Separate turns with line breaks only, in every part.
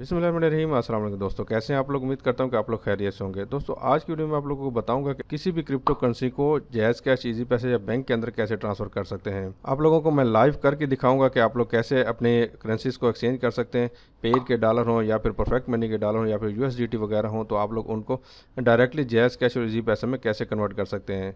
बिसमीम असल दोस्तों कैसे हैं आप लोग उम्मीद करता हूं कि आप लोग खैरियत से होंगे दोस्तों आज की वीडियो में आप लोगों को बताऊंगा कि किसी भी क्रिप्टो करेंसी को जैज कैश ईजी पैसे या बैंक के अंदर कैसे ट्रांसफर कर सकते हैं आप लोगों को मैं लाइव करके दिखाऊंगा कि आप लोग कैसे अपने करेंसीज को एक्सचेंज कर सकते हैं पेड के डॉलर हों या फिर परफेक्ट मनी के डॉलर हों या फिर यू वगैरह हों तो आप लोग उनको डायरेक्टली जैज कैश और ईजी पैसे में कैसे कन्वर्ट कर सकते हैं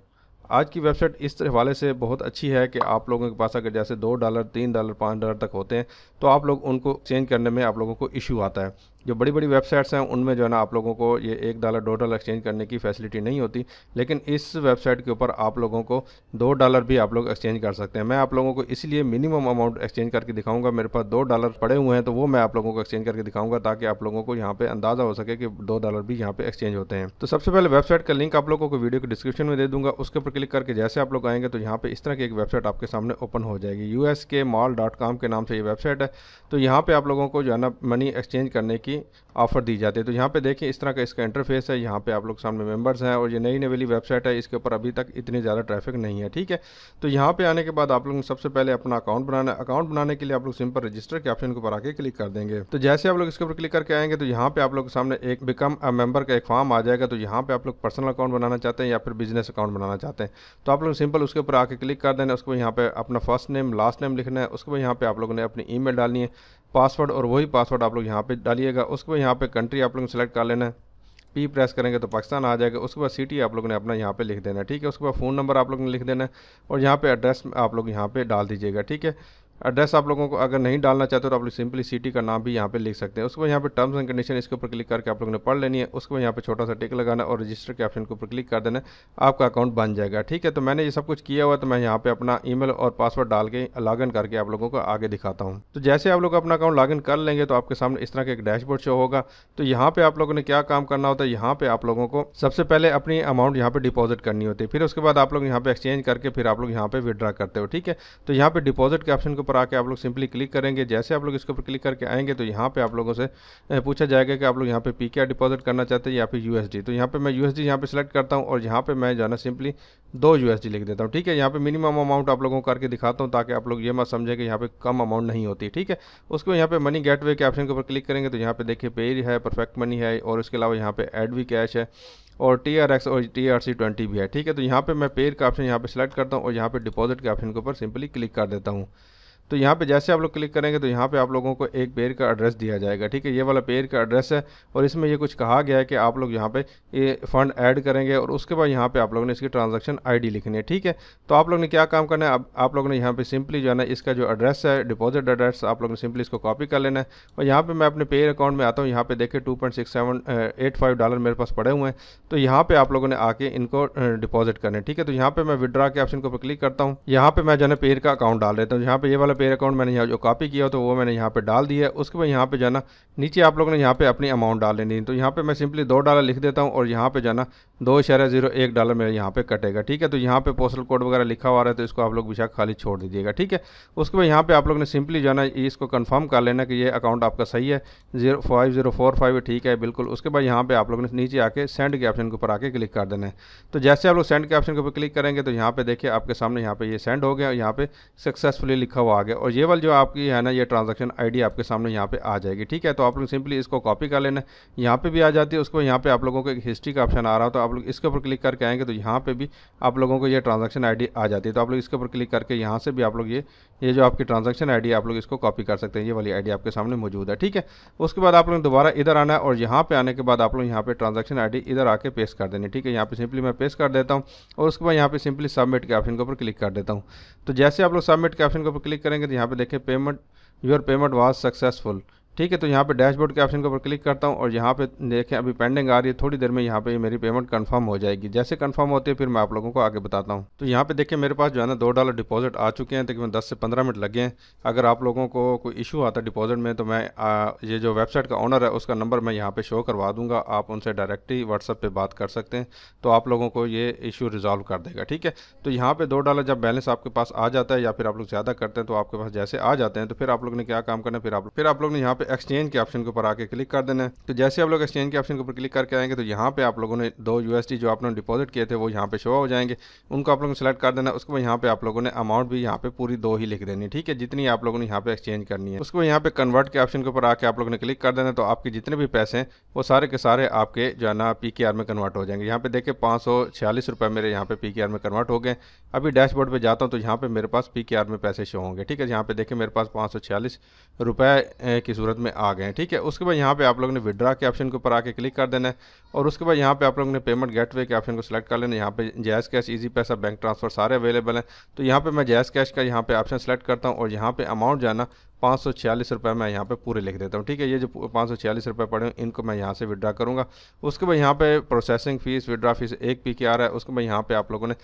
आज की वेबसाइट इस हवाले से बहुत अच्छी है कि आप लोगों के पास अगर जैसे दो डॉलर तीन डॉलर पाँच डॉलर तक होते हैं तो आप लोग उनको चेंज करने में आप लोगों को इशू आता है जो बड़ी बड़ी वेबसाइट्स हैं उनमें जो है ना आप लोगों को ये एक डॉलर दो डॉलर एक्सचेंज करने की फैसिलिटी नहीं होती लेकिन इस वेबसाइट के ऊपर आप लोगों को दो डॉलर भी आप लोग एक्सचेंज कर सकते हैं मैं आप लोगों को इसलिए मिनिमम अमाउंट एक्सचेंज करके दिखाऊंगा मेरे पास दो डॉलर पड़े हुए हैं तो वो मैं आप लोगों को एक्सचेंज करके दिखाऊंगा ताकि आप लोगों को यहाँ पे अंदाज़ा हो सके कि दो डॉलर भी यहाँ पे एक्सचेंज होते हैं तो सबसे पहले वेबसाइट का लिंक आप लोगों को वीडियो के डिस्क्रिप्शन में दे दूंगा उसके ऊपर क्लिक करके जैसे आप लोग आएंगे तो यहाँ पे इस तरह की एक वेबसाइट आपके सामने ओपन हो जाएगी यू के मॉल डॉट कॉम के नाम से ये वेबसाइट है तो यहाँ पर आप लोगों को जो है ना मनी एक्सचेंज करने की की ऑफ़र दी जाती है तो यहाँ पे देखिए इस तरह का इसका इंटरफेस है यहाँ पे आप लोग सामने मेंबर्स हैं और ये नई नई वाली वेबसाइट है इसके ऊपर अभी तक इतनी ज़्यादा ट्रैफिक नहीं है ठीक है तो यहाँ पे आने के बाद आप लोग सबसे पहले अपना अकाउंट बनाना अकाउंट बनाने के लिए आप लोग सिंपल रजिस्टर के ऑप्शन के ऊपर आके क्लिक कर देंगे तो जैसे आप लोग इसके ऊपर क्लिक करके आएंगे तो यहाँ पे आप लोग सामने एक बिकम मेंबर का एक फॉर्म आ जाएगा तो यहाँ पे आप लोग पर्सनल अकाउंट बनाना चाहते हैं या फिर बिजनेस अकाउंट बनाना चाहते हैं तो आप लोग सिंपल उसके ऊपर आके क्लिक कर देना उसको यहाँ पे अपना फर्स्ट नेम लास्ट नेम लिखना है उसके बाद यहाँ पे आप लोगों ने अपनी ई डालनी है पासवर्ड और वही पासवर्ड आप लोग यहाँ पे डालिएगा उसके बाद यहाँ पे कंट्री आप लोग सेलेक्ट कर लेना है पी प्रेस करेंगे तो पाकिस्तान आ जाएगा उसके बाद सिटी आप लोगों ने अपना यहाँ पे लिख देना है ठीक है उसके बाद फ़ोन नंबर आप लोगों ने लिख देना है और यहाँ पे एड्रेस आप लोग यहाँ पे डाल दीजिएगा ठीक है एड्रेस आप लोगों को अगर नहीं डालना चाहते तो आप लोग सिंपली सिटी का नाम भी यहाँ पे लिख सकते हैं उसके बाद यहाँ पे टर्म्स एंड कंडीशन इसके ऊपर क्लिक करके आप लोगों ने पढ़ लेनी है उसके बाद यहाँ पे छोटा सा टिक लगाना और रजिस्टर के ऑप्शन के ऊपर क्लिक कर देना आपका अकाउंट बन जाएगा ठीक है तो मैंने ये सब कुछ किया हुआ तो मैं यहाँ पर अपना ई और पासवर्ड डाल के लॉगिन करके आप लोगों को आगे दिखाता हूँ तो जैसे आप लोग अपना अकाउंट लॉगिन कर लेंगे तो आपके सामने इस तरह का एक डैशबोर्ड शो होगा तो यहाँ पर आप लोगों ने क्या काम करना होता है यहाँ पर आप लोगों को सबसे पहले अपनी अमाउंट यहाँ पर डिपॉजिट करनी होती है फिर उसके बाद आप लोग यहाँ पर एक्सचेंज करके फिर आप लोग यहाँ पर विदड्रा करते हो ठीक है तो यहाँ पर डिपॉजिट के ऑप्शन को ऊपर आके आप लोग सिंपली क्लिक करेंगे जैसे आप लोग इसके ऊपर क्लिक करके आएंगे तो यहाँ पे आप लोगों से पूछा जाएगा कि आप लोग यहाँ पे पी डिपॉजिट करना चाहते हैं या फिर यू तो यहाँ पर मैं यूएसडी यहाँ पर सिलेक्ट करता हूँ और यहाँ पर मैं जाना सिंपली दो यू लिख देता हूँ ठीक है यहाँ पर मिनिमम अमाउंट आप लोगों को करके दिखाता हूँ ताकि आप लोग ये मत समझें कि यहाँ पर कम अमाउंट नहीं होती ठीक है उसके बाद यहाँ पर मनी गेट के ऑप्शन के ऊपर क्लिक करेंगे तो यहाँ पर देखिए पे है परफेक्ट मनी है और उसके अलावा यहाँ पर एड भी कैश है और टी आर एक्स और टी आर सी ट्वेंटी भी है ठीक है तो यहाँ पे मैं पेयर का ऑप्शन यहाँ पे सिलेक्ट करता हूँ और यहाँ पे डिपॉजिट के ऑप्शन के ऊपर सिंपली क्लिक कर देता हूँ तो यहाँ पे जैसे आप लोग क्लिक करेंगे तो यहाँ पे आप लोगों को एक पेयर का एड्रेस दिया जाएगा ठीक है ये वाला पेयर का एड्रेस है और इसमें ये कुछ कहा गया है कि आप लोग यहाँ पे ये फंड ऐड करेंगे और उसके बाद यहाँ पे आप लोगों ने इसकी ट्रांजेक्शन आईडी लिखनी है ठीक है तो आप लोग ने क्या काम करना है अब आप लोगों ने यहाँ पे सिंपली जो है ना इसका जो एड्रेस है डिपोजिट एड्रेस आप लोग ने सिंपली इसको कॉपी कर लेना है और यहाँ पर मैं अपने पेयर अकाउंट में आता हूँ यहाँ पर देखे टू डॉलर मेरे पास पड़े हुए हैं तो यहाँ पर आप लोगों ने आके इनको डिपॉजिट करना है ठीक है तो यहाँ पर मैं विड्रा के ऑप्शन को क्लिक करता हूँ यहाँ पर मैं जो है पेयर का अकाउंट डाल देता हूँ यहाँ पर ये वाला वाला पेयर अकाउंट मैंने यहाँ जो कॉपी किया तो वो मैंने यहाँ पे डाल दिया है उसके बाद यहाँ पे जाना नीचे आप लोगों ने यहाँ पे अपनी अमाउंट डाल लेनी तो यहाँ पे मैं सिंपली दो डॉलर लिख देता हूँ और यहाँ पे जाना दो इशारा जीरो एक डॉलर मेरा यहाँ पे कटेगा ठीक है तो यहाँ पे पोस्टल कोड वगैरह लिखा हुआ है तो इसको आप लोग बिछा खाली छोड़ दीजिएगा ठीक है उसके बाद यहाँ पे आप लोग ने सिंपली जाना इसको कंफर्म कर लेना कि ये अकाउंट आपका सही है zero five zero four five ठीक है बिल्कुल उसके बाद यहाँ पे आप लोग ने नीचे आके सेंड के ऑप्शन के ऊपर आके क्लिक कर देना है तो जैसे आप लोग सेंड के ऑप्शन के ऊपर क्लिक करेंगे तो यहाँ पे देखिए आपके सामने यहाँ पे ये सेंड हो गया और यहाँ पे सक्सेसफुली लिखा हुआ गया और ये वाल जो आपकी है ना ये ट्रांजेक्शन आई आपके सामने यहाँ पर आ जाएगी ठीक है तो आप लोग सिंपली इसको कॉपी कर लेना यहाँ पर भी आ जाती है उसको यहाँ पर आप लोगों को एक हिस्ट्री का ऑप्शन आ रहा हो तो आप लोग इसके ऊपर क्लिक करके आएंगे तो यहाँ पर भी आप लोगों को ये ट्रांजेक्शन आई आ जाती है तो आप लोग इसके ऊपर क्लिक करके यहाँ से भी आप लोग ये ये जो आपकी ट्रांजेक्शन आई आप लोग इसको कॉपी कर सकते हैं ये वाली आई आपके सामने मौजूद है ठीक है उसके बाद आप लोग दोबारा इधर आना है और यहाँ पे आने के बाद आप लोग यहाँ पे आई डी इधर आके पेस्ट कर देने ठीक है यहाँ पे सिंपली मैं पेश कर देता हूँ और उसके बाद यहाँ पे सिंपली सबमिट के ऑप्शन के ऊपर क्लिक कर देता हूँ तो जैसे आप लोग सबमिट के ऑप्शन के ऊपर क्लिक कर करेंगे तो यहाँ पे देखें payment your payment was successful ठीक है तो यहाँ पे डैशबोर्ड के ऑप्शन के ऊपर क्लिक करता हूँ और यहाँ पे देखें अभी पेंडिंग आ रही है थोड़ी देर में यहाँ पे मेरी पेमेंट कंफर्म हो जाएगी जैसे कंफर्म होती है फिर मैं आप लोगों को आगे बताता हूँ तो यहाँ पे देखिए मेरे पास जो है ना दो डॉलर डिपॉजिट आ चुके हैं तकरीबन दस से पंद्रह मिनट लगे हैं अगर आप लोगों को कोई इशू आता है डिपॉजिट में तो मैं आ, ये जो वेबसाइट का ऑनर है उसका नंबर मैं यहाँ पर शो करवा दूँगा आप उनसे डायरेक्टली व्हाट्सअप पर बात कर सकते हैं तो आप लोगों को ये इशू रिजॉल्व कर देगा ठीक है तो यहाँ पर दो डॉलर जब बैलेंस आपके पास आ जाता है या फिर आप लोग ज़्यादा करते हैं तो आपके पास जैसे आ जाते हैं तो फिर आप लोग ने क्या काम करना फिर आप फिर आप लोग ने यहाँ पर पे एक्सचेंज के ऑप्शन के ऊपर आके क्लिक कर देना है तो जैसे आप लोग एक्सचेंज के ऑप्शन के ऊपर क्लिक करके आएंगे तो यहाँ पे आप लोगों ने दो यूएसडी जो आपने डिपॉजिट किए थे वो यहाँ पे शो हो जाएंगे उनको आप लोगों ने सेलेक्ट कर देना उसके बाद यहाँ पे आप लोगों ने अमाउंट भी यहाँ पे पूरी दो ही लिख देनी है ठीक है जितनी आप लोगों ने यहाँ पे एक्सचेंज करनी है उसको यहाँ पे कन्वर्ट के ऑप्शन के ऊपर आके आप लोगों ने क्लिक कर देना है तो आपके जितने भी पैसे हैं वो सारे के सारे आपके जो है ना पी में कन्वर्ट हो जाएंगे यहाँ पे देखे पाँच सौ छियालीस रुपये मेरे यहाँ पे पी में कन्वर्ट हो गए अभी डैशबोर्ड पर जाता हूँ तो यहाँ पे मेरे पास पी में पैसे शो होंगे ठीक है यहाँ पे देखे मेरे पास पाँच सौ छियालीस रुपये की सूरत सूरत में आ गए ठीक है उसके बाद यहाँ पे आप लोग ने विड्रा के ऑप्शन के ऊपर आके क्लिक कर देना है और उसके बाद यहाँ पे आप लोग ने पेमेंट गेटवे के ऑप्शन को सिलेक्ट कर लेना यहाँ पे Jazz Cash Easypaisa bank transfer सारे अवेलेबल हैं तो यहाँ पे मैं जैस कैश का यहाँ पे ऑप्शन सेलेक्ट करता हूँ और यहाँ पे अमाउंट जाना पाँच सौ छियालीस रुपये मैं यहाँ पे पूरे लिख देता हूँ ठीक है ये जो पाँच सौ छियालीस रुपये पड़े हैं इनको मैं यहाँ से विड्रा करूँगा उसके बाद यहाँ पे प्रोसेसिंग फ़ीस विड्रा फ़ीस एक पी के आ रहा है उसके बाद यहाँ पे आप लोगों ने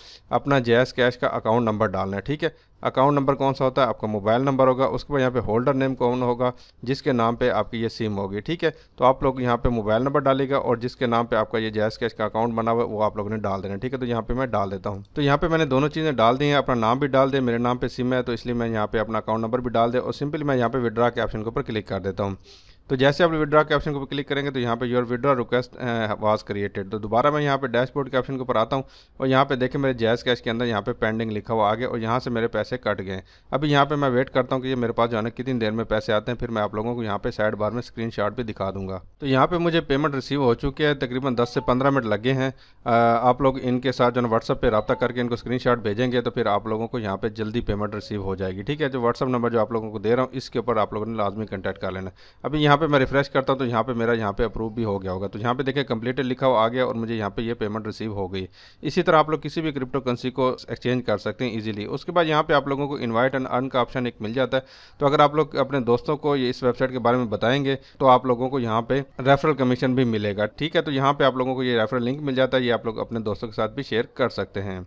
अपना जैस कैश का अकाउंट नंबर डालना है ठीक है अकाउंट नंबर कौन सा होता है आपका मोबाइल नंबर होगा उसके बाद यहाँ पे होल्डर नेम कौन होगा जिसके नाम पे आपकी ये सिम होगी ठीक है तो आप लोग यहाँ पे मोबाइल नंबर डालेगा और जिसके नाम पे आपका ये जैस कैश का अकाउंट बना हुआ है वो आप लोगों ने डाल देना ठीक है तो यहाँ पे मैं डाल देता हूँ तो यहाँ पे मैंने दोनों चीज़ें डाल दी हैं अपना नाम भी डाल दें मेरे नाम पर सिम है तो इसलिए मैं यहाँ पे अपना अकाउंट नंबर भी डाल दें और सिंपली मैं यहाँ पे विड्रा के ऑप्शन के ऊपर क्लिक कर देता हूँ तो जैसे आप विड्रॉ के ऑप्शन को क्लिक करेंगे तो यहाँ पे your withdraw request was created तो दोबारा मैं यहाँ पे डैशबोर्ड के ऑप्शन के ऊपर आता हूँ और यहाँ पे देखें मेरे जैस कैश के अंदर यहाँ पे पेंडिंग लिखा हुआ आगे और यहाँ से मेरे पैसे कट गए अभी यहाँ पे मैं वेट करता हूँ कि ये मेरे पास जाने कितनी देर में पैसे आते हैं फिर मैं आप लोगों को यहाँ पे साइड बार में स्क्रीन भी दिखा दूंगा तो यहाँ पे मुझे पेमेंट रिसीव हो चुकी है तकरीबन दस से पंद्रह मिनट लगे हैं आप लोग इनके साथ जो है व्हाट्सअप पर रबा करके इनको स्क्रीन भेजेंगे तो फिर आप लोगों को यहाँ पर जल्दी पेमेंट रिसीव हो जाएगी ठीक है जो व्हाट्सअप नंबर जो आप लोगों को दे रहा हूँ इसके ऊपर आप लोगों ने लाजमी कंटेक्ट कर लेना अभी यहाँ यहाँ पे मैं रिफ्रेश करता हूँ तो यहाँ पे मेरा यहाँ पे अप्रूव भी हो गया होगा तो यहाँ पे देखिए कंप्लीटेड लिखा हुआ आ गया और मुझे यहाँ पे ये यह पेमेंट रिसीव हो गई इसी तरह आप लोग किसी भी क्रिप्टो करेंसी को एक्सचेंज कर सकते हैं इजीली उसके बाद यहाँ पे आप लोगों को इन्वाइट एंड अर्न का ऑप्शन एक मिल जाता है तो अगर आप लोग अपने दोस्तों को ये इस वेबसाइट के बारे में बताएंगे तो आप लोगों को यहाँ पे रेफरल कमीशन भी मिलेगा ठीक है तो यहाँ पे आप लोगों को ये रेफरल लिंक मिल जाता है ये आप लोग अपने दोस्तों के साथ भी शेयर कर सकते हैं